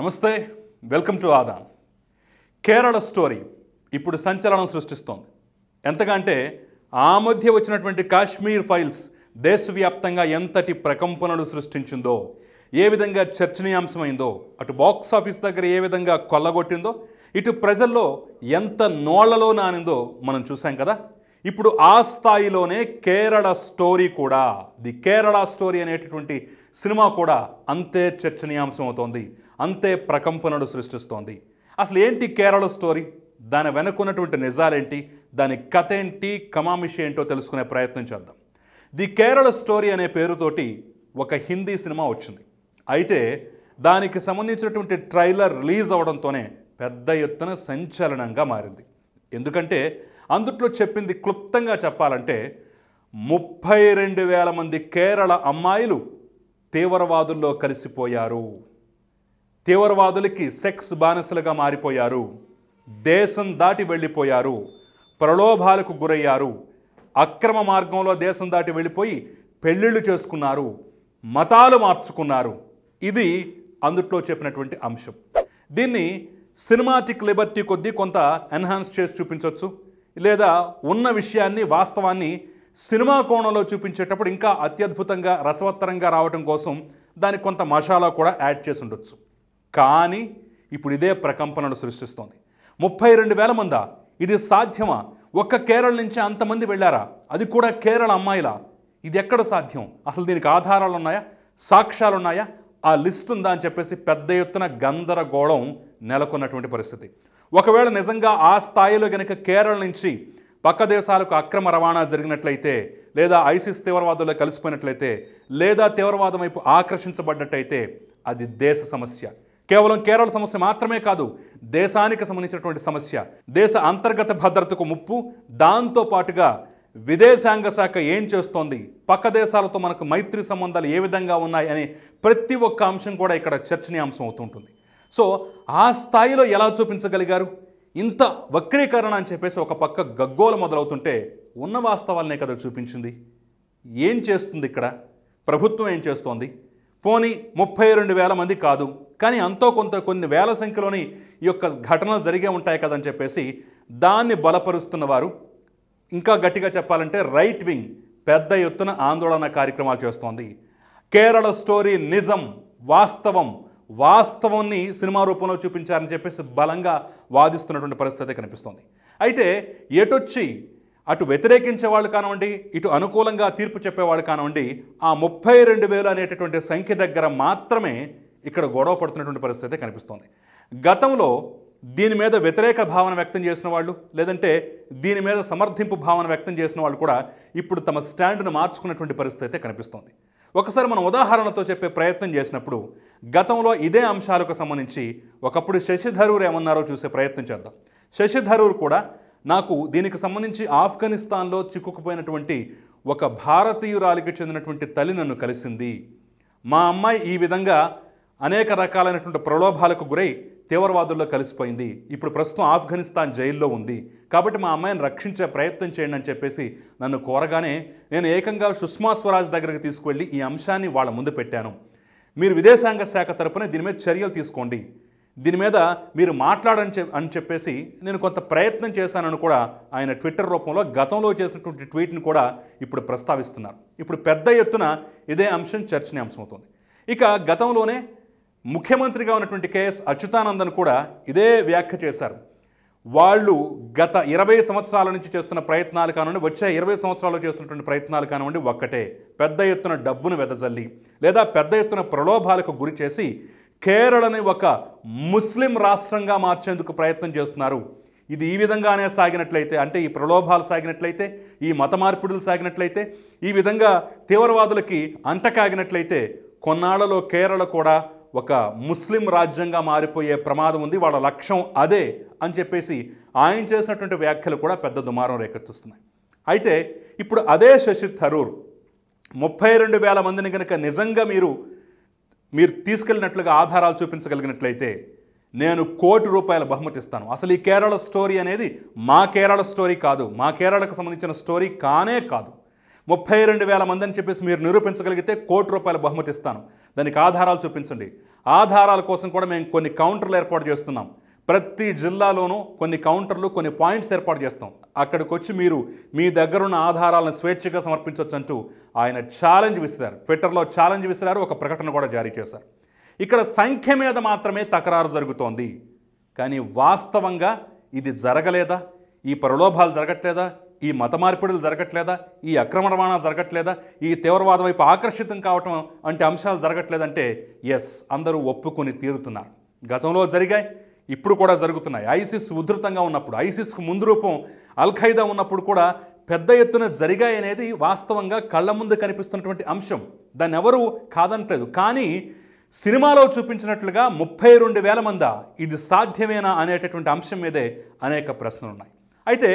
నమస్తే welcome to ఆదాన్ Kerala story ఇప్పుడు సంచలనం సృష్టిస్తోంది ఎంతగా అంటే ఆ మధ్య వచ్చినటువంటి కాశ్మీర్ ఫైల్స్ దేశవ్యాప్తంగా ఎంతటి ప్రకంపనలు సృష్టించిందో ఏ విధంగా చర్చనీయాంశమైందో అటు బాక్స్ ఆఫీస్ దగ్గర ఏ విధంగా కొల్లగొట్టిందో ఇటు ప్రజల్లో ఎంత నోళ్లలో నానిందో మనం చూసాం కదా ఇప్పుడు ఆ స్థాయిలోనే కేరళ స్టోరీ కూడా ది కేరళ స్టోరీ అనేటటువంటి సినిమా కూడా అంతే చర్చనీయాంశం అవుతోంది అంతే ప్రకంపనలు సృష్టిస్తోంది అసలు ఏంటి కేరళ స్టోరీ దాని వెనుకున్నటువంటి నిజాలేంటి దాని కథ ఏంటి కమామిషి ఏంటో తెలుసుకునే ప్రయత్నం చేద్దాం ది కేరళ స్టోరీ అనే పేరుతోటి ఒక హిందీ సినిమా వచ్చింది అయితే దానికి సంబంధించినటువంటి ట్రైలర్ రిలీజ్ అవడంతోనే పెద్ద ఎత్తున సంచలనంగా మారింది ఎందుకంటే అందుట్లో చెప్పింది క్లుప్తంగా చెప్పాలంటే ముప్పై రెండు వేల మంది కేరళ అమ్మాయిలు తీవ్రవాదుల్లో కలిసిపోయారు తీవ్రవాదులకి సెక్స్ బానిసలుగా మారిపోయారు దేశం దాటి వెళ్ళిపోయారు ప్రలోభాలకు గురయ్యారు అక్రమ మార్గంలో దేశం దాటి వెళ్ళిపోయి పెళ్ళిళ్ళు చేసుకున్నారు మతాలు మార్చుకున్నారు ఇది అందుట్లో చెప్పినటువంటి అంశం దీన్ని సినిమాటిక్ లిబర్టీ కొద్దీ కొంత ఎన్హాన్స్ చేసి చూపించవచ్చు లేదా ఉన్న విషయాన్ని వాస్తవాన్ని సినిమా కోణంలో చూపించేటప్పుడు ఇంకా అత్యద్భుతంగా రసవత్తరంగా రావడం కోసం దానికి కొంత మషాలా కూడా యాడ్ చేసి ఉండొచ్చు కానీ ఇప్పుడు ఇదే ప్రకంపనను సృష్టిస్తోంది ముప్పై రెండు వేల మందా ఇది సాధ్యమా ఒక్క కేరళ నుంచి అంతమంది వెళ్ళారా అది కూడా కేరళ అమ్మాయిలా ఇది ఎక్కడ సాధ్యం అసలు దీనికి ఆధారాలు ఉన్నాయా సాక్ష్యాలు ఉన్నాయా ఆ లిస్ట్ ఉందా అని చెప్పేసి పెద్ద ఎత్తున గందరగోళం నెలకొన్నటువంటి పరిస్థితి ఒకవేళ నిజంగా ఆ స్థాయిలో గనక కేరళ నుంచి పక్క దేశాలకు అక్రమ రవాణా జరిగినట్లయితే లేదా ఐసిస్ తీవ్రవాదుల్లో కలిసిపోయినట్లయితే లేదా తీవ్రవాదం వైపు ఆకర్షించబడ్డట్టయితే అది దేశ సమస్య కేవలం కేరళ సమస్య మాత్రమే కాదు దేశానికి సంబంధించినటువంటి సమస్య దేశ అంతర్గత భద్రతకు ముప్పు దాంతో పాటుగా విదేశాంగ శాఖ ఏం చేస్తోంది పక్క దేశాలతో మనకు మైత్రి సంబంధాలు ఏ విధంగా ఉన్నాయి అనే ప్రతి ఒక్క అంశం కూడా ఇక్కడ చర్చనీయాంశం అవుతుంటుంది సో ఆ స్థాయిలో ఎలా చూపించగలిగారు ఇంత వక్రీకరణ అని చెప్పేసి ఒక పక్క గగ్గోలు మొదలవుతుంటే ఉన్న వాస్తవాలనే కదా చూపించింది ఏం చేస్తుంది ఇక్కడ ప్రభుత్వం ఏం చేస్తోంది పోని ముప్పై రెండు వేల మంది కాదు కానీ అంతో కొంత కొన్ని వేల సంఖ్యలోని ఈ యొక్క ఘటనలు జరిగే ఉంటాయి కదని చెప్పేసి దాన్ని బలపరుస్తున్న వారు ఇంకా గట్టిగా చెప్పాలంటే రైట్ వింగ్ పెద్ద ఎత్తున ఆందోళన కార్యక్రమాలు చేస్తోంది కేరళ స్టోరీ నిజం వాస్తవం వాస్తవాన్ని సినిమా రూపంలో చూపించారని చెప్పేసి బలంగా వాదిస్తున్నటువంటి పరిస్థితి కనిపిస్తోంది అయితే ఎటొచ్చి అటు వ్యతిరేకించే వాళ్ళు కానివ్వండి ఇటు అనుకూలంగా తీర్పు చెప్పేవాళ్ళు కానివ్వండి ఆ ముప్పై రెండు వేలు అనేటటువంటి సంఖ్య దగ్గర మాత్రమే ఇక్కడ గొడవ పడుతున్నటువంటి పరిస్థితి కనిపిస్తోంది గతంలో దీని మీద వ్యతిరేక భావన వ్యక్తం చేసిన వాళ్ళు లేదంటే దీని మీద సమర్థింపు భావన వ్యక్తం చేసిన వాళ్ళు కూడా ఇప్పుడు తమ స్టాండ్ను మార్చుకున్నటువంటి పరిస్థితి అయితే కనిపిస్తోంది ఒకసారి మనం ఉదాహరణతో చెప్పే ప్రయత్నం చేసినప్పుడు గతంలో ఇదే అంశాలకు సంబంధించి ఒకప్పుడు శశిధరూర్ ఏమన్నారో చూసే ప్రయత్నం చేద్దాం శశిధరూర్ కూడా నాకు దీనికి సంబంధించి ఆఫ్ఘనిస్తాన్లో చిక్కుకుపోయినటువంటి ఒక భారతీయురాలికి చెందినటువంటి తల్లి నన్ను కలిసింది మా అమ్మాయి ఈ విధంగా అనేక రకాలైనటువంటి ప్రలోభాలకు గురై తీవ్రవాదుల్లో కలిసిపోయింది ఇప్పుడు ప్రస్తుతం ఆఫ్ఘనిస్తాన్ జైల్లో ఉంది కాబట్టి మా అమ్మాయిని రక్షించే ప్రయత్నం చేయండి అని చెప్పేసి నన్ను కోరగానే నేను ఏకంగా సుష్మా స్వరాజ్ దగ్గరికి తీసుకువెళ్ళి ఈ అంశాన్ని వాళ్ళ ముందు పెట్టాను మీరు విదేశాంగ శాఖ తరపున దీని మీద చర్యలు తీసుకోండి దీని మీద మీరు మాట్లాడని చె అని చెప్పేసి నేను కొంత ప్రయత్నం చేశానని కూడా ఆయన ట్విట్టర్ రూపంలో గతంలో చేసినటువంటి ట్వీట్ని కూడా ఇప్పుడు ప్రస్తావిస్తున్నారు ఇప్పుడు పెద్ద ఎత్తున ఇదే అంశం చర్చనీయాంశమవుతుంది ఇక గతంలోనే ముఖ్యమంత్రిగా ఉన్నటువంటి కేఎస్ అచ్యుతానందన్ కూడా ఇదే వ్యాఖ్య చేశారు వాళ్ళు గత ఇరవై సంవత్సరాల నుంచి చేస్తున్న ప్రయత్నాలు కానివ్వండి వచ్చే ఇరవై సంవత్సరాలు చేస్తున్నటువంటి ప్రయత్నాలు కానివ్వండి ఒక్కటే పెద్ద ఎత్తున డబ్బును వెదజల్లి లేదా పెద్ద ఎత్తున ప్రలోభాలకు గురి చేసి కేరళని ఒక ముస్లిం రాష్ట్రంగా మార్చేందుకు ప్రయత్నం చేస్తున్నారు ఇది ఈ విధంగానే సాగినట్లయితే అంటే ఈ ప్రలోభాలు సాగినట్లయితే ఈ మత మార్పిడులు సాగినట్లయితే ఈ విధంగా తీవ్రవాదులకి అంటకాగినట్లయితే కొన్నాళ్లలో కేరళ కూడా ఒక ముస్లిం రాజ్యంగా మారిపోయే ప్రమాదం ఉంది వాళ్ళ లక్ష్యం అదే అని చెప్పేసి ఆయన చేసినటువంటి వ్యాఖ్యలు కూడా పెద్ద దుమారం రేకెత్తుస్తున్నాయి అయితే ఇప్పుడు అదే శశి థరూర్ ముప్పై రెండు వేల మందిని కనుక నిజంగా మీరు మీరు తీసుకెళ్ళినట్లుగా ఆధారాలు చూపించగలిగినట్లయితే నేను కోటి రూపాయల బహుమతి ఇస్తాను అసలు ఈ కేరళ స్టోరీ అనేది మా కేరళ స్టోరీ కాదు మా కేరళకు సంబంధించిన స్టోరీ కానే కాదు ముప్పై రెండు వేల మంది అని చెప్పేసి మీరు నిరూపించగలిగితే కోటి రూపాయల బహుమతి ఇస్తాను దానికి ఆధారాలు చూపించండి ఆధారాల కోసం కూడా మేము కొన్ని కౌంటర్లు ఏర్పాటు చేస్తున్నాం ప్రతి జిల్లాలోనూ కొన్ని కౌంటర్లు కొన్ని పాయింట్స్ ఏర్పాటు చేస్తాం అక్కడికి వచ్చి మీరు మీ దగ్గరున్న ఆధారాలను స్వేచ్ఛగా సమర్పించవచ్చు అంటూ ఆయన ఛాలెంజ్ విసిరారు ట్విట్టర్లో ఛాలెంజ్ విసిరారు ఒక ప్రకటన కూడా జారీ చేశారు ఇక్కడ సంఖ్య మీద మాత్రమే తకరారు జరుగుతోంది కానీ వాస్తవంగా ఇది జరగలేదా ఈ ప్రలోభాలు జరగట్లేదా ఈ మత మార్పిడులు జరగట్లేదా ఈ అక్రమ రవాణా జరగట్లేదా ఈ తీవ్రవాదం వైపు ఆకర్షితం కావటం అంటే అంశాలు జరగట్లేదంటే ఎస్ అందరూ ఒప్పుకొని తీరుతున్నారు గతంలో జరిగాయి ఇప్పుడు కూడా జరుగుతున్నాయి ఐసిస్ ఉధృతంగా ఉన్నప్పుడు ఐసిస్కు ముందు రూపం అల్ఖైదా ఉన్నప్పుడు కూడా పెద్ద ఎత్తున జరిగాయి అనేది వాస్తవంగా కళ్ళ ముందు కనిపిస్తున్నటువంటి అంశం దాన్ని ఎవరు కాదనట్లేదు కానీ సినిమాలో చూపించినట్లుగా ముప్పై రెండు వేల మందా ఇది సాధ్యమేనా అనేటటువంటి అంశం మీదే అనేక ప్రశ్నలు ఉన్నాయి అయితే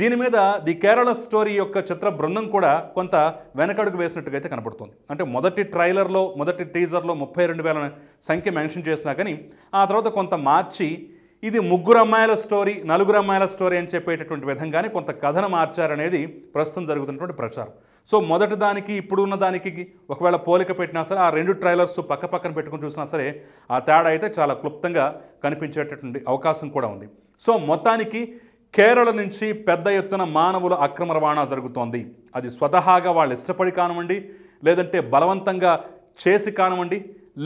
దీని మీద ది కేరళ స్టోరీ యొక్క చిత్ర బృందం కూడా కొంత వెనకడుగు వేసినట్టుగా అయితే కనబడుతుంది అంటే మొదటి ట్రైలర్లో మొదటి టీజర్లో ముప్పై రెండు వేల సంఖ్య మెన్షన్ చేసినా కానీ ఆ తర్వాత కొంత మార్చి ఇది ముగ్గురు అమ్మాయిల స్టోరీ నలుగురు అమ్మాయిల స్టోరీ అని చెప్పేటటువంటి విధంగానే కొంత కథను మార్చారనేది ప్రస్తుతం జరుగుతున్నటువంటి ప్రచారం సో మొదటి దానికి ఇప్పుడు ఉన్న దానికి ఒకవేళ పోలిక పెట్టినా సరే ఆ రెండు ట్రైలర్స్ పక్క పక్కన పెట్టుకుని చూసినా సరే ఆ తేడా అయితే చాలా క్లుప్తంగా కనిపించేటటువంటి అవకాశం కూడా ఉంది సో మొత్తానికి కేరళ నుంచి పెద్ద ఎత్తున మానవుల అక్రమ రవాణా జరుగుతోంది అది స్వతహాగా వాళ్ళు ఇష్టపడి కానివ్వండి లేదంటే బలవంతంగా చేసి కానివ్వండి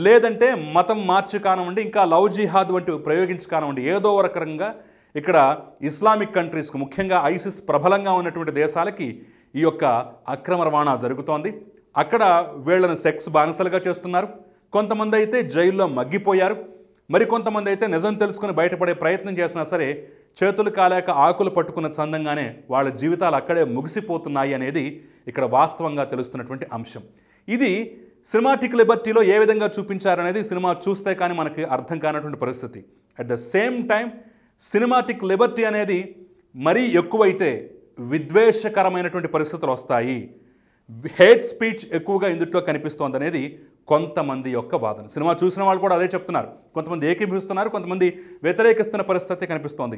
లేదంటే మతం మార్చి కానివ్వండి ఇంకా లవ్ జిహాద్ వంటివి ప్రయోగించి కానివ్వండి ఏదో ఒక రకంగా ఇక్కడ ఇస్లామిక్ కంట్రీస్కు ముఖ్యంగా ఐసిస్ ప్రబలంగా ఉన్నటువంటి దేశాలకి ఈ యొక్క అక్రమ రవాణా జరుగుతోంది అక్కడ వీళ్లను సెక్స్ బానిసలుగా చేస్తున్నారు కొంతమంది అయితే జైల్లో మగ్గిపోయారు మరికొంతమంది అయితే నిజం తెలుసుకుని బయటపడే ప్రయత్నం చేసినా సరే చేతులు కాలేక ఆకులు పట్టుకున్న చందంగానే వాళ్ళ జీవితాలు అక్కడే ముగిసిపోతున్నాయి అనేది ఇక్కడ వాస్తవంగా తెలుస్తున్నటువంటి అంశం ఇది సినిమాటిక్ లిబర్టీలో ఏ విధంగా చూపించారనేది సినిమా చూస్తే కానీ మనకి అర్థం కానటువంటి పరిస్థితి at the same time cinematic liberty అనేది మరీ ఎక్కువైతే విద్వేషకరమైనటువంటి పరిస్థితులు వస్తాయి హేట్ స్పీచ్ ఎక్కువగా ఇందుట్లో కనిపిస్తోందనేది కొంతమంది యొక్క వాదన సినిమా చూసిన వాళ్ళు కూడా అదే చెప్తున్నారు కొంతమంది ఏకీభిస్తున్నారు కొంతమంది వ్యతిరేకిస్తున్న పరిస్థితి కనిపిస్తోంది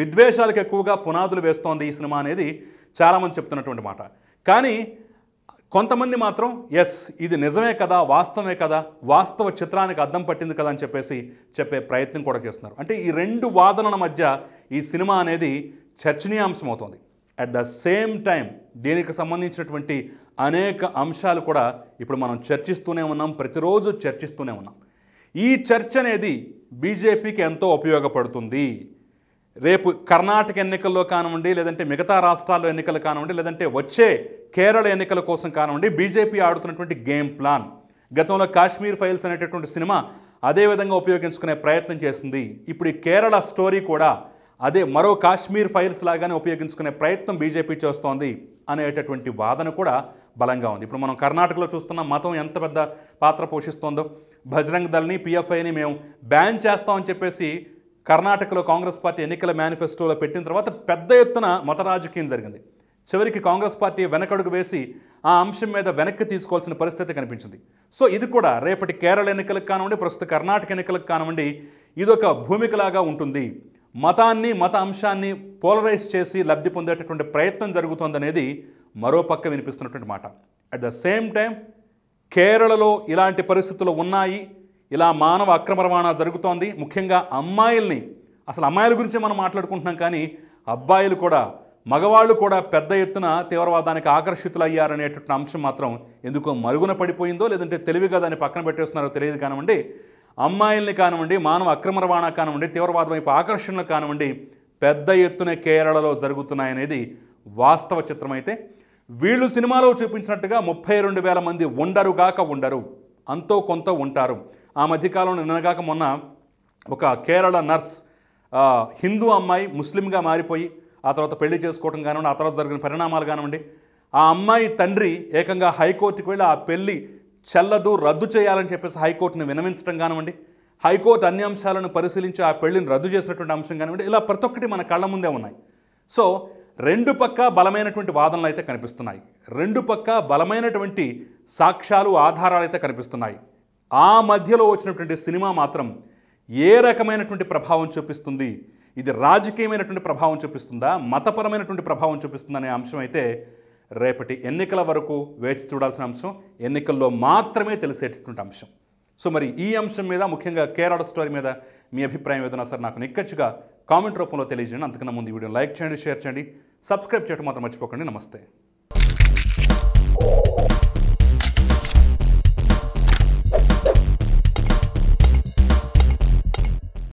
విద్వేషాలకు ఎక్కువగా పునాదులు వేస్తోంది ఈ సినిమా అనేది చాలామంది చెప్తున్నటువంటి మాట కానీ కొంతమంది మాత్రం ఎస్ ఇది నిజమే కదా వాస్తవమే కదా వాస్తవ చిత్రానికి అద్దం పట్టింది కదా అని చెప్పేసి చెప్పే ప్రయత్నం కూడా చేస్తున్నారు అంటే ఈ రెండు వాదనల మధ్య ఈ సినిమా అనేది చర్చనీయాంశం అవుతుంది అట్ ద సేమ్ టైం దీనికి సంబంధించినటువంటి అనేక అంశాలు కూడా ఇప్పుడు మనం చర్చిస్తూనే ఉన్నాం ప్రతిరోజు చర్చిస్తూనే ఉన్నాం ఈ చర్చ అనేది బీజేపీకి ఎంతో ఉపయోగపడుతుంది రేపు కర్ణాటక ఎన్నికల్లో కానివ్వండి లేదంటే మిగతా రాష్ట్రాల్లో ఎన్నికలు కానివ్వండి లేదంటే వచ్చే కేరళ ఎన్నికల కోసం కానివ్వండి బీజేపీ ఆడుతున్నటువంటి గేమ్ ప్లాన్ గతంలో కాశ్మీర్ ఫైల్స్ అనేటటువంటి సినిమా అదేవిధంగా ఉపయోగించుకునే ప్రయత్నం చేసింది ఇప్పుడు ఈ కేరళ స్టోరీ కూడా అదే మరో కాశ్మీర్ ఫైల్స్ లాగానే ఉపయోగించుకునే ప్రయత్నం బీజేపీ చేస్తోంది అనేటటువంటి వాదన కూడా బలంగా ఉంది ఇప్పుడు మనం కర్ణాటకలో చూస్తున్న మతం ఎంత పెద్ద పాత్ర పోషిస్తోందో భజరంగ్ దళ్ని పిఎఫ్ఐని మేము బ్యాన్ చేస్తామని చెప్పేసి కర్ణాటకలో కాంగ్రెస్ పార్టీ ఎన్నికల మేనిఫెస్టోలో పెట్టిన తర్వాత పెద్ద ఎత్తున మత రాజకీయం జరిగింది చివరికి కాంగ్రెస్ పార్టీ వెనకడుగు వేసి ఆ అంశం మీద వెనక్కి తీసుకోవాల్సిన పరిస్థితి కనిపించింది సో ఇది కూడా రేపటి కేరళ ఎన్నికలకు కానివ్వండి ప్రస్తుత కర్ణాటక ఎన్నికలకు కానివ్వండి ఇదొక భూమికలాగా ఉంటుంది మతాన్ని మత అంశాన్ని పోలరైజ్ చేసి లబ్ధి పొందేటటువంటి ప్రయత్నం జరుగుతోందనేది మరో పక్క వినిపిస్తున్నటువంటి మాట అట్ ద సేమ్ టైం కేరళలో ఇలాంటి పరిస్థితులు ఉన్నాయి ఇలా మానవ అక్రమ రవాణా జరుగుతోంది ముఖ్యంగా అమ్మాయిల్ని అసలు అమ్మాయిల గురించి మనం మాట్లాడుకుంటున్నాం కానీ అబ్బాయిలు కూడా మగవాళ్ళు కూడా పెద్ద ఎత్తున తీవ్రవాదానికి ఆకర్షితులయ్యారనేటటువంటి అంశం మాత్రం ఎందుకో మరుగున పడిపోయిందో లేదంటే తెలివిగా దాన్ని పక్కన పెట్టేస్తున్నారో తెలియదు కానివ్వండి అమ్మాయిల్ని కానివ్వండి మానవ అక్రమ రవాణా కానివ్వండి తీవ్రవాదం వైపు ఆకర్షణలు కానివ్వండి పెద్ద ఎత్తున కేరళలో జరుగుతున్నాయనేది వాస్తవ చిత్రమైతే వీళ్ళు సినిమాలో చూపించినట్టుగా ముప్పై రెండు వేల మంది ఉండరుగాక ఉండరు అంతో కొంత ఉంటారు ఆ మధ్యకాలంలో నిన్నగాక మొన్న ఒక కేరళ నర్స్ హిందూ అమ్మాయి ముస్లింగా మారిపోయి ఆ తర్వాత పెళ్లి చేసుకోవడం కానివ్వండి ఆ తర్వాత జరిగిన పరిణామాలు కానివ్వండి ఆ అమ్మాయి తండ్రి ఏకంగా హైకోర్టుకు వెళ్ళి ఆ పెళ్ళి చెల్లదు రద్దు చేయాలని చెప్పేసి హైకోర్టును వినవించడం కానివ్వండి హైకోర్టు అన్ని అంశాలను పరిశీలించి ఆ పెళ్లిని రద్దు చేసినటువంటి అంశం కానివ్వండి ఇలా ప్రతి ఒక్కటి మన కళ్ళ ముందే ఉన్నాయి సో రెండు పక్క బలమైనటువంటి వాదనలు అయితే కనిపిస్తున్నాయి రెండు పక్క బలమైనటువంటి సాక్ష్యాలు ఆధారాలు అయితే కనిపిస్తున్నాయి ఆ మధ్యలో వచ్చినటువంటి సినిమా మాత్రం ఏ రకమైనటువంటి ప్రభావం చూపిస్తుంది ఇది రాజకీయమైనటువంటి ప్రభావం చూపిస్తుందా మతపరమైనటువంటి ప్రభావం చూపిస్తుందనే అనే అంశం అయితే రేపటి ఎన్నికల వరకు వేచి చూడాల్సిన అంశం ఎన్నికల్లో మాత్రమే తెలిసేటటువంటి అంశం సో మరి ఈ అంశం మీద ముఖ్యంగా కేరళ స్టోరీ మీద మీ అభిప్రాయం ఏదైనా సరే నాకు నిక్కచ్చుగా కామెంట్ రూపంలో తెలియజేయండి అంతకన్నా ముందు వీడియో లైక్ చేయండి షేర్ చేయండి సబ్స్క్రైబ్ చేయడం మాత్రం మర్చిపోకండి నమస్తే